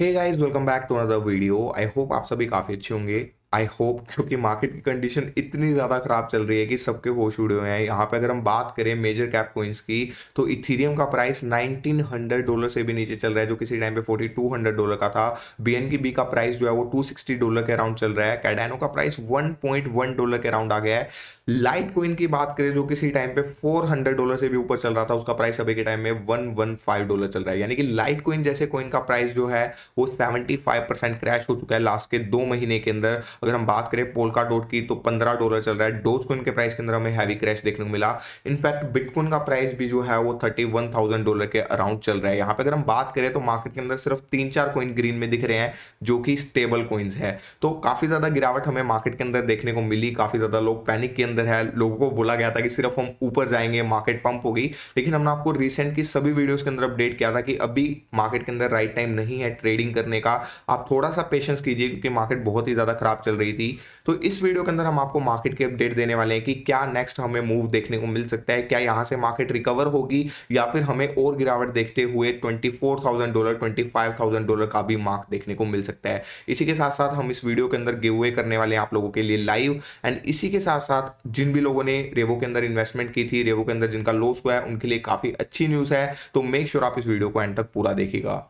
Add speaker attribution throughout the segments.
Speaker 1: hey guys welcome back to another video I hope आप सभी काफ़ी अच्छे होंगे आई होप क्योंकि मार्केट की कंडीशन इतनी ज़्यादा ख़राब चल रही है कि सबके होश उड़े हुए हैं यहाँ पे अगर हम बात करें मेजर कैप कोइंस की तो इथीरियम का प्राइस 1900 डॉलर से भी नीचे चल रहा है जो किसी टाइम पे 4200 डॉलर का था बी बी का प्राइस जो है वो 260 डॉलर के अराउंड चल रहा है कैडानो का प्राइस 1.1 डॉलर के अराउंड आ गया है लाइट कोइन की बात करें जो किसी टाइम पे 400 डॉलर से भी ऊपर चल रहा था उसका प्राइस अभी के टाइम में 115 डॉलर चल रहा है यानी कि लाइट कोइन जैसे कोइन का प्राइस जो है वो 75 परसेंट क्रैश हो चुका है लास्ट के दो महीने के अंदर अगर हम बात करें पोलका डोट की तो पंद्रह डॉलर चल रहा है डोज कोइन के प्राइस के अंदर हमें हैवी क्रैश देखने को मिला इनफैक्ट बिटकॉइन का प्राइस भी जो है वो थर्टी डॉलर के अराउंड चल रहा है यहाँ पे अगर हम बात करें तो मार्केट के अंदर सिर्फ तीन चार कोइन ग्रीन में दिख रहे हैं जो कि स्टेबल कोइंस है तो काफी ज्यादा गिरावट हमें मार्केट के अंदर देखने को मिली काफी ज्यादा लोग पैनिक के अंदर अंदर है लोगों को बोला गया था कि सिर्फ हम ऊपर जाएंगे मार्केट पंप होगी लेकिन हमने आपको रिसेंट की सभी वीडियोस के अंदर अपडेट किया था कि अभी मार्केट के अंदर राइट टाइम नहीं है ट्रेडिंग करने का आप थोड़ा सा पेशेंस कीजिए क्योंकि मार्केट बहुत ही ज़्यादा खराब चल रही थी तो इस वीडियो के अंदर हम आपको मार्केट के अपडेट देने वाले हैं कि क्या नेक्स्ट हमें मूव देखने को मिल सकता है क्या यहाँ से मार्केट रिकवर होगी या फिर हमें और गिरावट देखते हुए 24,000 डॉलर 25,000 डॉलर का भी मार्क देखने को मिल सकता है इसी के साथ साथ हम इस वीडियो के अंदर गिव अवे करने वाले हैं आप लोगों के लिए लाइव एंड इसी के साथ साथ जिन भी लोगों ने रेवो के अंदर इन्वेस्टमेंट की थी रेवो के अंदर जिनका लॉस हुआ है उनके लिए काफ़ी अच्छी न्यूज़ है तो मेक श्योर आप इस वीडियो को एंड तक पूरा देखेगा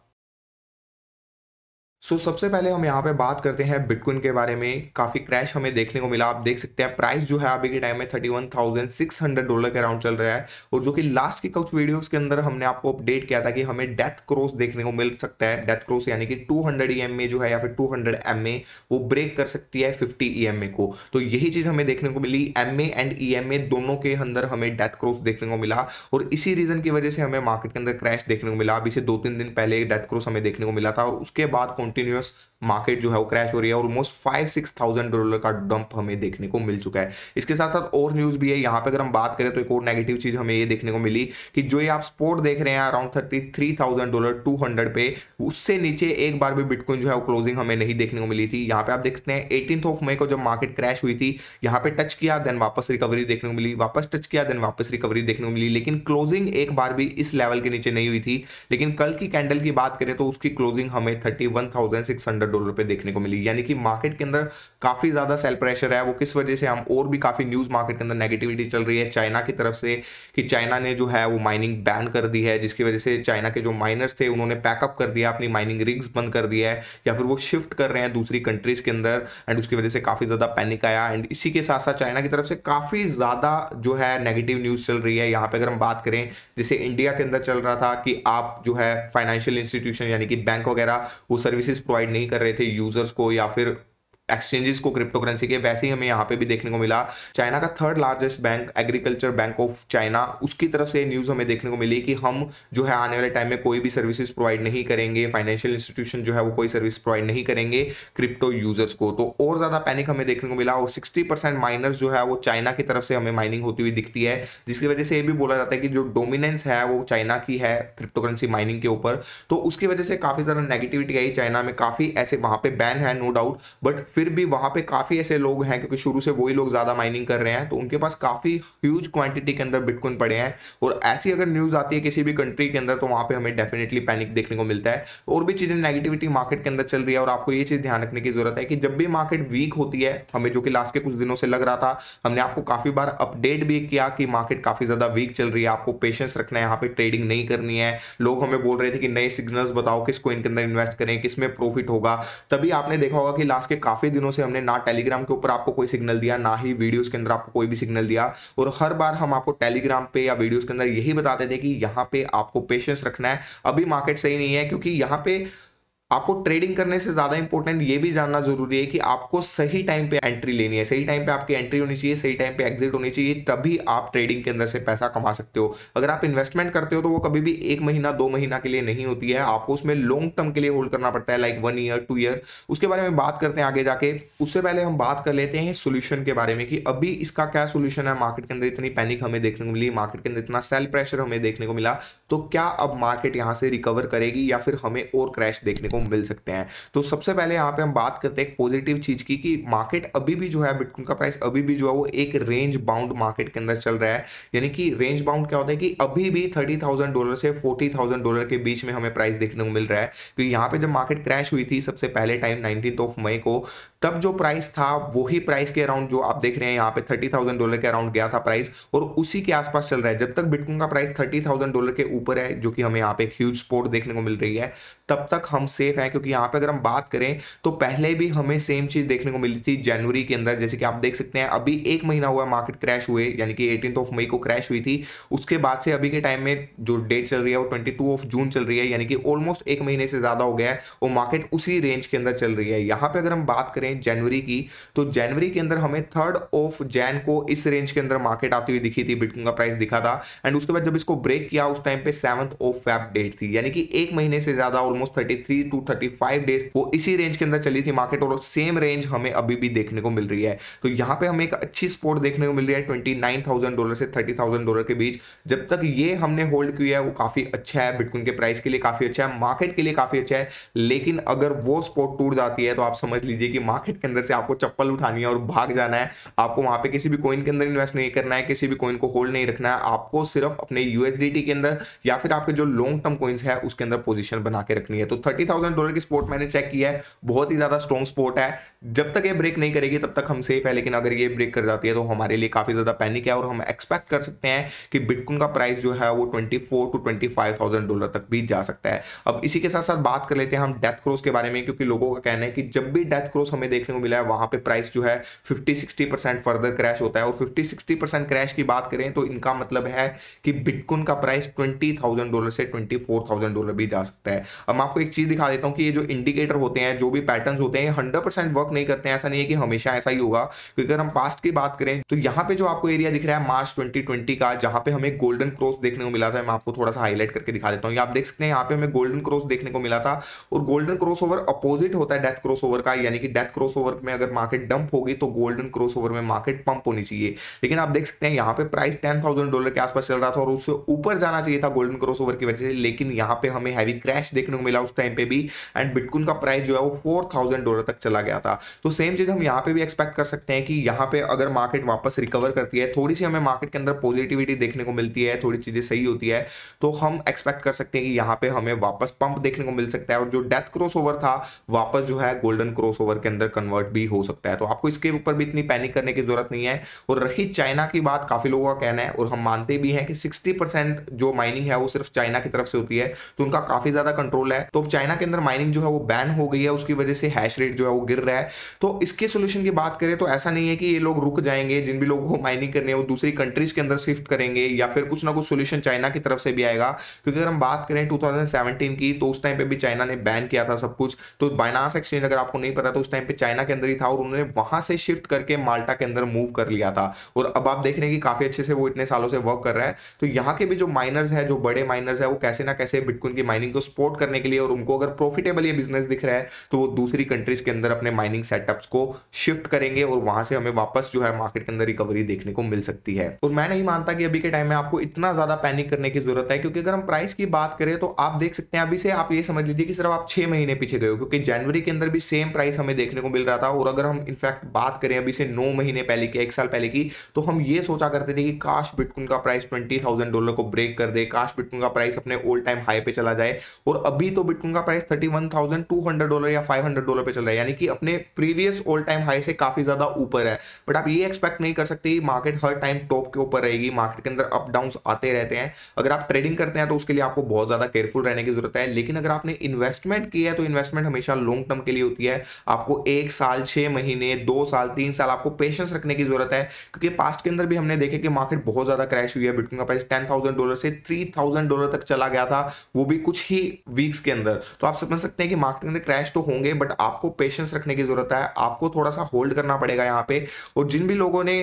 Speaker 1: सो so, सबसे पहले हम यहाँ पे बात करते हैं बिटकॉइन के बारे में काफ़ी क्रैश हमें देखने को मिला आप देख सकते हैं प्राइस जो है अभी के टाइम में thirty one thousand six hundred dollar के अराउंड चल रहा है और जो कि लास्ट के कुछ वीडियोस के अंदर हमने आपको अपडेट किया था कि हमें डेथ क्रॉस देखने को मिल सकता है डेथ क्रॉस यानी कि टू हंड्रेड ई जो है या फिर टू हंड्रेड वो ब्रेक कर सकती है फिफ्टी ई e को तो यही चीज़ हमें देखने को मिली एम एंड ई दोनों के अंदर हमें डेथ क्रॉस देखने को मिला और इसी रीज़न की वजह से हमें मार्केट के अंदर क्रैश देखने को मिला अभी से दो तीन दिन पहले डेथ क्रॉस हमें देखने को मिला था और उसके बाद कंटिन्यूस मार्केट जो है वो क्रैश हो रही है almost five six thousand dollar का डंप हमें देखने को मिल चुका है इसके साथ साथ और न्यूज भी है यहाँ पे अगर हम बात करें तो एक और नेगेटिव चीज हमें ये देखने को मिली कि जो ये आप स्पोर्ट देख रहे हैं around thirty three thousand dollar two hundred पे उससे नीचे एक बार भी बिटकॉइन जो है वो क्लोजिंग हमें नहीं देखने को मिली थी यहाँ पे आप देखते हैं एटीन ऑफ मई को जब मार्केट क्रैश हुई थी यहाँ पे टच किया देन वापस रिकवरी देखने को मिली वापस टच किया देन वापस रिकवरी देखने को मिली लेकिन क्लोजिंग एक बार भी इस लेवल के नीचे नहीं हुई थी लेकिन कल की कैंडल की बात करें तो उसकी क्लोजिंग हमें thirty thousand six hundred dollar पे देखने को मिली यानी कि मार्केट के अंदर काफ़ी ज़्यादा सेल प्रेशर है वो किस वजह से हम और भी काफ़ी न्यूज़ मार्केट के अंदर नेगेटिविटी चल रही है चाइना की तरफ से कि चाइना ने जो है वो माइनिंग बैन कर दी है जिसकी वजह से चाइना के जो माइनर्स थे उन्होंने पैकअप कर दिया अपनी माइनिंग रिग्स बंद कर दिया है या फिर वो शिफ्ट कर रहे हैं दूसरी कंट्रीज़ के अंदर एंड उसकी वजह से काफ़ी ज़्यादा पैनिक आया एंड इसी के साथ साथ चाइना की तरफ से काफ़ी ज़्यादा जो है नेगेटिव न्यूज़ चल रही है यहाँ पे अगर हम बात करें जैसे इंडिया के अंदर चल रहा था कि आप जो है फाइनेंशियल इंस्टीट्यूशन यानी कि बैंक वगैरह वो सर्विस सर्विसेज प्रोवाइड नहीं कर रहे थे यूजर्स को या फिर एक्सचेंजेस को क्रिप्टो करेंसी के वैसे ही हमें यहाँ पे भी देखने को मिला चाइना का third largest bank agriculture bank of China उसकी तरफ से न्यूज़ हमें देखने को मिली कि हम जो है आने वाले टाइम में कोई भी सर्विसेज प्रोवाइड नहीं करेंगे फाइनेंशियल इंस्टीट्यूशन जो है वो कोई सर्विस प्रोवाइड नहीं करेंगे क्रिप्टो यूजर्स को तो और ज़्यादा पैनिक हमें देखने को मिला और सिक्सटी माइनर्स जो है वो चाइना की तरफ से हमें माइनिंग होती हुई दिखती है जिसकी वजह से ये भी बोला जाता है कि जो डोमिनेंस है वो चाइना की है क्रिप्टो करेंसी माइनिंग के ऊपर तो उसकी वजह से काफ़ी ज़्यादा नेगेटिविटी आई चाइना में काफ़ी ऐसे वहां पे बैन है नो डाउट बट फिर भी वहां पे काफ़ी ऐसे लोग हैं क्योंकि शुरू से वही लोग ज़्यादा माइनिंग कर रहे हैं तो उनके पास काफ़ी ह्यूज क्वांटिटी के अंदर बिटकॉइन पड़े हैं और ऐसी अगर न्यूज़ आती है किसी भी कंट्री के अंदर तो वहां पे हमें डेफिनेटली पैनिक देखने को मिलता है और भी चीज़ें नेगेटिविटी मार्केट के अंदर चल रही है और आपको ये चीज़ ध्यान रखने की ज़रूरत है कि जब भी मार्केट वीक होती है हमें जो कि लास्ट के कुछ दिनों से लग रहा था हमने आपको काफ़ी बार अपडेट भी किया कि मार्केट काफ़ी ज़्यादा वीक चल रही है आपको पेशेंस रखना है यहाँ पे ट्रेडिंग नहीं करनी है लोग हमें बोल रहे थे कि नए सिग्नल्स बताओ किस कोइन के अंदर इन्वेस्ट करें किसमें प्रॉफिट होगा तभी आपने देखा होगा कि लास्ट के काफ़ी काफ़ी दिनों से हमने ना टेलीग्राम के ऊपर आपको कोई सिग्नल दिया ना ही वीडियोस के अंदर आपको कोई भी सिग्नल दिया और हर बार हम आपको टेलीग्राम पे या वीडियोस के अंदर यही बताते थे कि यहाँ पे आपको पेशेंस रखना है अभी मार्केट सही नहीं है क्योंकि यहाँ पे आपको ट्रेडिंग करने से ज़्यादा इंपॉर्टेंट ये भी जानना जरूरी है कि आपको सही टाइम पे एंट्री लेनी है सही टाइम पे आपकी एंट्री होनी चाहिए सही टाइम पे एग्जिट होनी चाहिए तभी आप ट्रेडिंग के अंदर से पैसा कमा सकते हो अगर आप इन्वेस्टमेंट करते हो तो वो कभी भी एक महीना दो महीना के लिए नहीं होती है आपको उसमें लॉन्ग टर्म के लिए होल्ड करना पड़ता है like one year two year उसके बारे में बात करते हैं आगे जाके उससे पहले हम बात कर लेते हैं सोल्यूशन के बारे में कि अभी इसका क्या सोल्यूशन है मार्केट के अंदर इतनी पैनिक हमें देखने को मिली मार्केट के अंदर इतना सेल प्रेशर हमें देखने को मिला तो क्या अब मार्केट यहां से रिकवर करेगी या फिर हमें और क्रैश देखने को मिल सकते हैं तो सबसे पहले यहां पे हम बात करते हैं पॉजिटिव चीज़ की कि मार्केट अभी भी जो है बिटकॉइन का प्राइस अभी भी जो है वो एक रेंज बाउंड मार्केट के अंदर चल रहा है यानी कि रेंज बाउंड क्या होता है कि अभी भी थर्टी थाउजेंड डॉलर से फोर्टी थाउजेंड डॉलर के बीच में हमें प्राइस देखने को मिल रहा है क्योंकि यहां पर जब मार्केट क्रैश हुई थी सबसे पहले टाइम नाइनटीन ऑफ मई को तब जो प्राइस था वही प्राइस के अराउंड जो आप देख रहे हैं यहाँ पे थर्टी थाउजेंड डॉलर के अराउंड गया था प्राइस और उसी के आसपास चल रहा है जब तक बिटकॉइन का प्राइस थर्टी थाउजेंड डॉलर के ऊपर है जो कि हमें यहाँ पे एक ह्यूज स्पोर्ट देखने को मिल रही है तब तक हम सेफ हैं क्योंकि यहाँ पे अगर हम बात करें तो पहले भी हमें सेम चीज देखने को मिली थी जनवरी के अंदर जैसे कि आप देख सकते हैं अभी एक महीना हुआ मार्केट क्रैश हुए यानी कि एटीन ऑफ मई को क्रैश हुई थी उसके बाद से अभी के टाइम में जो डेट चल रही है वो ट्वेंटी ऑफ जून चल रही है यानी कि ऑलमोस्ट एक महीने से ज्यादा हो गया है वो मार्केट उसी रेंज के अंदर चल रही है यहाँ पे अगर हम बात करें जनवरी की तो जनवरी के अंदर हमें थर्ड ऑफ जैन को इस रेंज के अंदर मार्केट आती हुई दिखी थी बिटकॉइन का प्राइस दिखा था एंड उसके बाद जब इसको ब्रेक किया उस टाइम पे पे सेवंथ ऑफ फैप डेट थी यानी कि एक महीने से ज्यादा almost thirty three two thirty five days वो इसी रेंज के अंदर चली थी मार्केट और सेम रेंज हमें अभी भी देखने को मिल रही है तो यहाँ पे हमें एक अच्छी स्पोर्ट देखने को मिल रही है ट्वेंटी नाइन थाउजेंड डॉलर से थर्टी थाउजेंड डॉलर के बीच जब तक ये हमने होल्ड किया है वो काफी अच्छा है बिटकॉइन के प्राइस के लिए काफी अच्छा है मार्केट के लिए काफी अच्छा है लेकिन अगर वो स्पोर्ट टूट जाती है तो आप समझ लीजिए कि मार्केट के अंदर से आपको चप्पल उठानी है और भाग जाना है आपको वहां पे किसी भी कॉइन के अंदर इन्वेस्ट नहीं करना है किसी भी कॉइन को होल्ड नहीं रखना है आपको सिर्फ अपने यूएसडीटी के अंदर या फिर आपके जो लॉन्ग टर्म कॉइन्स है उसके अंदर पोजिशन बना के रखनी है तो थर्टी थाउजेंड डॉलर की स्पोर्ट मैंने चेक किया है बहुत ही ज़्यादा स्ट्रॉन्ग स्पोर्ट है जब तक ये ब्रेक नहीं करेगी तब तक हम सेफ है लेकिन अगर ये ब्रेक कर जाती है तो हमारे लिए काफ़ी ज़्यादा पैनिक है और हम एक्सपेक्ट कर सकते हैं कि बिटकॉइन का प्राइस जो है वो ट्वेंटी टू ट्वेंटी डॉलर तक भी जा सकता है अब इसी के साथ साथ बात कर लेते हैं हम डेथ क्रॉस के बारे में क्योंकि लोगों का कहना है कि जब भी डेथ क्रॉस हमें देखने को मिला है वहां पे प्राइस जो है 50 60 परसेंट फर्दर क्रैश होता है और 50 60 परसेंट क्रैश की बात करें तो इनका मतलब है कि बिटकॉइन का प्राइस 20 थाउजेंड डॉलर से ट्वेंटी फोर थाउजेंड डॉलर भी जा सकता है अब मैं आपको एक चीज़ दिखा देता हूँ कि ये जो इंडिकेटर होते हैं जो भी पैटर्न होते हैं हंड्रेड परसेंट वर्क नहीं करते हैं ऐसा नहीं है कि हमेशा ऐसा ही होगा क्योंकि अगर हम पास्ट की बात करें तो यहाँ पे जो आपको एरिया दिख रहा है मार्च ट्वेंटी का जहां पे हमें गोल्डन क्रॉस देखने को मिला था मैं आपको थोड़ा सा हाईलाइट करके दिखा देता हूँ आप देख सकते हैं यहाँ पे हमें गोल्डन क्रॉस देखने को मिला था और गोल्डन क्रॉस ओवर अपोजिट होता है डेथ क्रॉस ओवर का यानी कि डेथ क्रॉस ओवर में अगर मार्केट डंप होगी तो गोल्डन क्रॉस ओवर में मार्केट पंप होनी चाहिए लेकिन आप देख सकते हैं यहाँ पे प्राइस टेन डॉलर के आसपास चल रहा था और उससे ऊपर जाना चाहिए था था गोल्डन क्रॉसओवर की वजह से लेकिन यहाँ पे हमें हैवी क्रैश देखने को मिला उस टाइम पे भी एंड बिटकॉइन का प्राइस जो है वो फोर थाउजेंड डॉलर तक चला गया था तो सेम चीज हम यहाँ पे भी एक्सपेक्ट कर सकते हैं कि यहाँ पे अगर मार्केट वापस रिकवर करती है थोड़ी सी हमें मार्केट के अंदर पॉजिटिविटी देखने को मिलती है थोड़ी चीजें सही होती है तो हम एक्सपेक्ट कर सकते हैं कि यहाँ पे हमें वापस पंप देखने को मिल सकता है और जो डेथ क्रॉस था वापस जो है गोल्डन क्रॉस के अंदर कन्वर्ट भी हो सकता है तो आपको इसके ऊपर भी इतनी पैनिक करने की जरूरत नहीं है और रही चाइना की बात काफी लोगों का कहना है और हम मानते भी हैं कि सिक्सटी जो माइनिंग माइनिंग है वो सिर्फ चाइना की तरफ से होती है तो उनका काफी ज्यादा कंट्रोल है तो चाइना के अंदर माइनिंग जो है वो बैन हो गई है उसकी वजह से हैश रेट जो है वो गिर रहा है तो इसके सोल्यूशन की बात करें तो ऐसा नहीं है कि ये लोग रुक जाएंगे जिन भी लोगों को माइनिंग करनी है वो दूसरी कंट्रीज के अंदर शिफ्ट करेंगे या फिर कुछ ना कुछ सोल्यूशन चाइना की तरफ से भी आएगा क्योंकि अगर हम बात करें टू की तो उस टाइम पर भी चाइना ने बैन किया था सब कुछ तो बाइनास एक्सचेंज अगर आपको नहीं पता तो उस टाइम पर चाइना के अंदर ही था और उन्होंने वहां से शिफ्ट करके माल्टा के अंदर मूव कर लिया था और अब आप देख रहे हैं कि काफी अच्छे से वो इतने सालों से वर्क कर रहा है तो यहाँ के भी जो माइनर्स है जो बड़े माइनर्स है वो कैसे ना कैसे बिटकॉइन की माइनिंग को सपोर्ट करने के लिए और उनको अगर प्रॉफिटेबल ये बिजनेस दिख रहा है तो वो दूसरी कंट्रीज के अंदर अपने माइनिंग सेटअप्स को शिफ्ट करेंगे और वहां से हमें वापस जो है मार्केट के अंदर रिकवरी देखने को मिल सकती है और मैं नहीं मानता कि अभी के टाइम में आपको इतना ज्यादा पैनिक करने की जरूरत है क्योंकि अगर हम प्राइस की बात करें तो आप देख सकते हैं अभी से आप ये समझ लीजिए कि सिर्फ आप छह महीने पीछे गए हो क्योंकि जनवरी के अंदर भी सेम प्राइस हमें देखने को मिल रहा था और अगर हम इनफैक्ट बात करें अभी से नौ महीने पहले की एक साल पहले की तो हम ये सोचा करते थे कि काश बिटकॉइन का प्राइस ट्वेंटी डॉलर को ब्रेक कर दे लास्ट बिटकॉइन का प्राइस अपने ओल्ड टाइम हाई पे चला जाए और अभी तो बिटकॉइन का price thirty one thousand two hundred dollar या फाइव हंड्रेड डॉलर पे चल रहा है यानी कि अपने प्रीवियस ओल्ड टाइम हाई से काफी ज्यादा ऊपर है बट आप ये एक्सपेक्ट नहीं कर सकते मार्केट हर टाइम टॉप के ऊपर रहेगी मार्केट के अंदर अप डाउन आते रहते हैं अगर आप ट्रेडिंग करते हैं तो उसके लिए आपको बहुत ज्यादा केयरफुल रहने की जरूरत है लेकिन अगर आपने इन्वेस्टमेंट की है तो इन्वेस्टमेंट हमेशा लॉन्ग टर्म के लिए होती है आपको एक साल छह महीने दो साल तीन साल आपको पेशेंस रखने की जरूरत है क्योंकि पास्ट के अंदर भी हमने देखे कि मार्केट बहुत ज्यादा क्रैश हुई है बिटकॉइन का प्राइस टेन थाउजेंड डॉलर से थ्री थाउजेंड डॉलर तक चला गया था वो भी कुछ ही वीक्स के अंदर तो आप समझ सकते हैं कि मार्केट में क्रैश तो होंगे बट आपको पेशेंस रखने की जरूरत है आपको थोड़ा सा होल्ड करना पड़ेगा यहाँ पे और जिन भी लोगों ने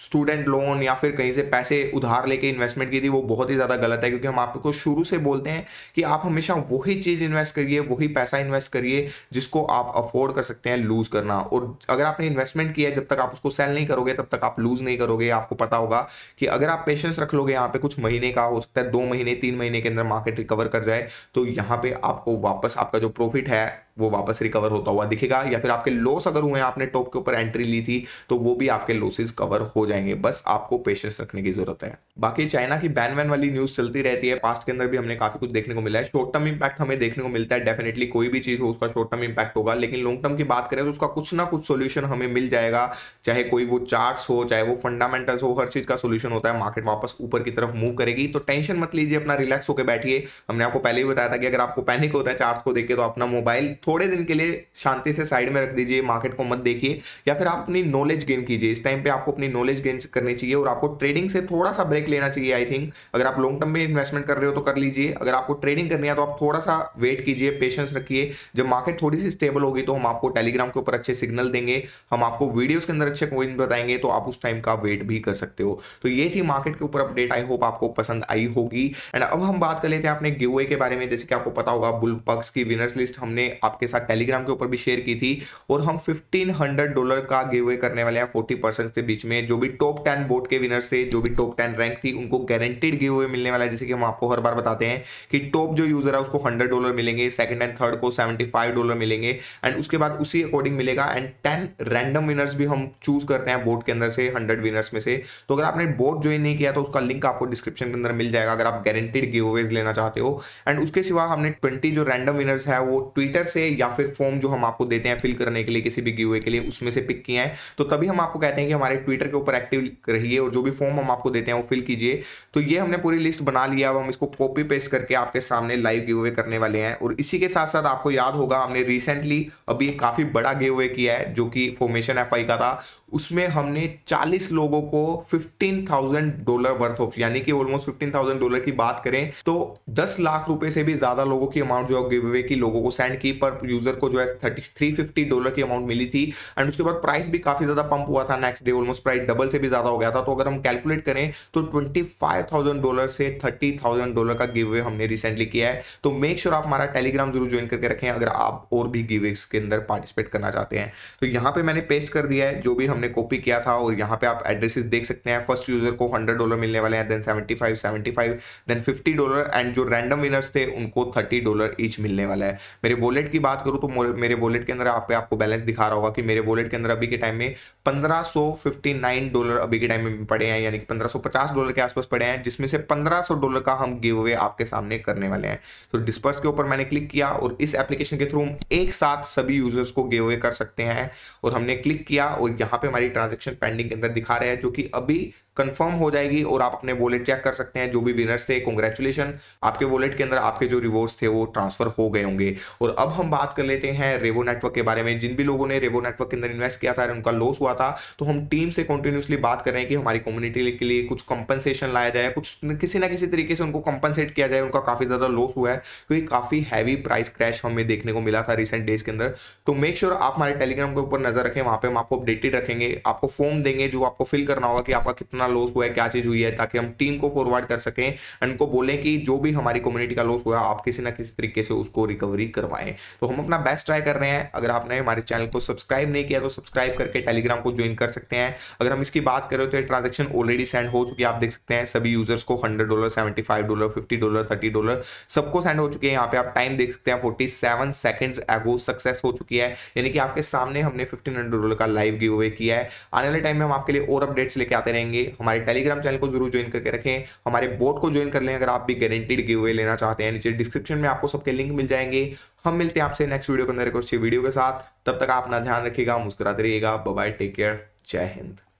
Speaker 1: स्टूडेंट लोन या फिर कहीं से पैसे उधार लेके इन्वेस्टमेंट की थी वो बहुत ही ज़्यादा गलत है क्योंकि हम आपको शुरू से बोलते हैं कि आप हमेशा वही चीज़ इन्वेस्ट करिए वही पैसा इन्वेस्ट करिए जिसको आप अफोर्ड कर सकते हैं लूज़ करना और अगर आपने इन्वेस्टमेंट किया है जब तक आप उसको सेल नहीं करोगे तब तक आप लूज़ नहीं करोगे आपको पता होगा कि अगर आप पेशेंस रख लोगे यहाँ पे कुछ महीने का हो सकता है दो महीने तीन महीने के अंदर मार्केट रिकवर कर जाए तो यहाँ पे आपको वापस आपका जो प्रॉफिट है वो वापस रिकवर होता हुआ दिखेगा या फिर आपके लॉस अगर हुए हैं आपने टॉप के ऊपर एंट्री ली थी तो वो भी आपके लॉसेस कवर हो जाएंगे बस आपको पेशेंस रखने की जरूरत है बाकी चाइना की बैन वैन वाली न्यूज चलती रहती है पास्ट के अंदर भी हमने काफी कुछ देखने को मिला है शॉर्ट टर्म इंपैक्ट हमें देखने को मिलता है डेफिनेटली कोई भी चीज हो उसका शॉर्ट टर्म इंपैक्ट होगा लेकिन लॉन्ग टर्म की बात करें तो उसका कुछ ना कुछ सोल्यूशन हमें मिल जाएगा चाहे कोई वो चार्ट हो चाहे वो फंडामेंटल्स हो हर चीज का सोल्यूशन होता है मार्केट वापस ऊपर की तरफ मूव करेगी तो टेंशन मत लीजिए अपना रिलैक्स होकर बैठिए हमने आपको पहले ही बताया था कि अगर आपको पैनिक होता है चार्ट को देखिए तो अपना मोबाइल थोड़े दिन के लिए शांति से साइड में रख दीजिए मार्केट को मत देखिए या फिर आप अपनी नॉलेज गेन कीजिए इस टाइम पे आपको अपनी नॉलेज गेन करनी चाहिए और आपको ट्रेडिंग से थोड़ा सा ब्रेक लेना चाहिए आई थिंक अगर आप लॉन्ग टर्म में इन्वेस्टमेंट कर रहे हो तो कर लीजिए अगर आपको ट्रेडिंग करनी है तो आप थोड़ा सा वेट कीजिए पेशेंस रखिए जब मार्केट थोड़ी सी स्टेबल होगी तो हम आपको टेलीग्राम के ऊपर अच्छे सिग्नल देंगे हम आपको वीडियोज के अंदर अच्छे कोइन बताएंगे तो आप उस टाइम का वेट भी कर सकते हो तो ये थी मार्केट के ऊपर अपडेट आई होप आपको पसंद आई होगी एंड अब हम बात कर लेते हैं अपने गिवे के बारे में जैसे कि आपको पता होगा बुल पक्स की विनर्स लिस्ट हमने आप आपके साथ टेलीग्राम के ऊपर भी शेयर की थी और हम फिफ्टीन हंड्रेड डॉलर का गिव अवे करने वाले हैं फोर्टी परसेंट के बीच में जो भी टॉप टेन बोर्ड के विनर्स थे जो भी टॉप टेन रैंक थी उनको गारंटेड गिव अवे मिलने वाला है जैसे कि हम आपको हर बार बताते हैं कि टॉप जो यूजर है उसको हंड्रेड डॉलर मिलेंगे सेकंड एंड थर्ड को सेवेंटी फाइव डॉलर मिलेंगे एंड उसके बाद उसी अकॉर्डिंग मिलेगा एंड टेन रैंडम विनर्स भी हम चूज करते हैं बोर्ड के अंदर से हंड्रेड विनर्स में से तो अगर आपने बोर्ड ज्वाइन नहीं किया तो उसका लिंक आपको डिस्क्रिप्शन के अंदर मिल जाएगा अगर आप गारंटेड गिव अवेज लेना चाहते हो एंड उसके सिवा हमने ट्वेंटी जो रैंडम विनर्स है वो ट्विटर से से या फिर फॉर्म जो हम आपको देते हैं फिल करने के लिए किसी भी गिवे के लिए उसमें से पिक किए हैं तो तभी हम आपको कहते हैं कि हमारे ट्विटर के ऊपर एक्टिव रहिए और जो भी फॉर्म हम आपको देते हैं वो फिल कीजिए तो ये हमने पूरी लिस्ट बना लिया अब हम इसको कॉपी पेस्ट करके आपके सामने लाइव गिवे करने वाले हैं और इसी के साथ साथ आपको याद होगा हमने रिसेंटली अभी काफी बड़ा गिवे किया है जो कि फॉर्मेशन एफ का था उसमें हमने 40 लोगों को 15,000 डॉलर वर्थ ऑफ यानी कि ऑलमोस्ट 15,000 डॉलर की बात करें तो 10 लाख रुपए से भी ज्यादा लोगों की अमाउंट जो है गिव अवे की लोगों को सेंड की पर यूजर को जो है थर्टी थ्री फिफ्टी डॉलर की अमाउंट मिली थी एंड उसके बाद प्राइस भी काफी ज्यादा पंप हुआ था next day almost price double से भी ज्यादा हो गया था तो अगर हम कैलकुलेट करें तो ट्वेंटी डॉलर से थर्टी डॉलर का गिव अवे हमने रिसेंटली किया है तो मेक श्योर sure आप हमारा टेलीग्राम जरूर ज्वाइन करके रखें अगर आप और भी गिवेक्स के अंदर पार्टिसिपेट करना चाहते हैं तो यहाँ पे मैंने पेस्ट कर दिया है जो भी हमने हमने कॉपी किया था और यहाँ पे आप एड्रेसेस देख सकते हैं फर्स्ट यूजर को हंड्रेड डॉलर मिलने वाले हैं then seventy five seventy five then fifty dollar and जो रैंडम विनर्स थे उनको थर्टी डॉलर ईच मिलने वाला है मेरे वॉलेट की बात करूँ तो मेरे वॉलेट के अंदर आप पे आपको बैलेंस दिखा रहा होगा कि मेरे वॉलेट के अंदर अभी के टाइम में पंद्रह डॉलर अभी के टाइम में पड़े हैं यानी कि पंद्रह डॉलर के आसपास पड़े हैं जिसमें से पंद्रह डॉलर का हम गिव अवे आपके सामने करने वाले हैं तो डिस्पर्स के ऊपर मैंने क्लिक किया और इस एप्लीकेशन के थ्रू एक साथ सभी यूजर्स को गिव अवे कर सकते हैं और हमने क्लिक किया और यहाँ पे हमारी ट्रांजेक्शन पेंडिंग के अंदर दिखा रहे हैं जो कि अभी कंफर्म हो जाएगी और आप अपने वॉलेट चेक कर सकते हैं जो भी विनर्स थे कॉन्ग्रेचुलेशन आपके वॉलेट के अंदर आपके जो रिवॉर्ड्स थे वो ट्रांसफर हो गए होंगे और अब हम बात कर लेते हैं रेवो नेटवर्क के बारे में जिन भी लोगों ने रेवो नेटवर्क के अंदर इन्वेस्ट किया था उनका लॉस हुआ था तो हम टीम से कंटिन्यूसली बात कर रहे हैं कि हमारी कम्युनिटी के लिए कुछ कंपनसेशन लाया जाए कुछ किसी ना किसी तरीके से उनको कंपनसेट किया जाए उनका काफी ज्यादा लॉस हुआ है क्योंकि काफी हैवी प्राइस क्रैश हमें देखने को मिला था रिसेंट डेज के अंदर तो मेक श्योर आप हमारे टेलीग्राम के ऊपर नजर रखें वहां पर हम आपको अपडेटेड रखेंगे करेंगे आपको फॉर्म देंगे जो आपको फिल करना होगा कि आपका कितना लॉस हुआ है क्या चीज हुई है ताकि हम टीम को फॉरवर्ड कर सकें उनको बोलें कि जो भी हमारी कम्युनिटी का लॉस हुआ आप किसी ना किसी तरीके से उसको रिकवरी करवाएं तो हम अपना बेस्ट ट्राई कर रहे हैं अगर आपने हमारे चैनल को सब्सक्राइब नहीं किया तो सब्सक्राइब करके टेलीग्राम को ज्वाइन कर सकते हैं अगर हम इसकी बात करें तो ट्रांजेक्शन ऑलरेडी सेंड हो चुकी है आप देख सकते हैं सभी यूजर्स को hundred dollar seventy five dollar fifty dollar thirty dollar सबको सेंड हो चुके हैं यहाँ पे आप टाइम देख सकते हैं forty seven seconds ago success हो चुकी है यानी कि आपके सामने हमने फिफ्टीन हंड्रेड डॉलर का लाइव गिव अवे किया किया है आने वाले टाइम में हम आपके लिए और अपडेट्स लेके आते रहेंगे हमारे टेलीग्राम चैनल को जरूर ज्वाइन करके रखें हमारे बोर्ड को ज्वाइन कर लें अगर आप भी गारंटेड गिव अवे लेना चाहते हैं नीचे डिस्क्रिप्शन में आपको सबके लिंक मिल जाएंगे हम मिलते हैं आपसे नेक्स्ट वीडियो के अंदर एक अच्छी वीडियो के साथ तब तक आप अपना ध्यान रखिएगा मुस्कुराते रहिएगा बाय टेक केयर जय हिंद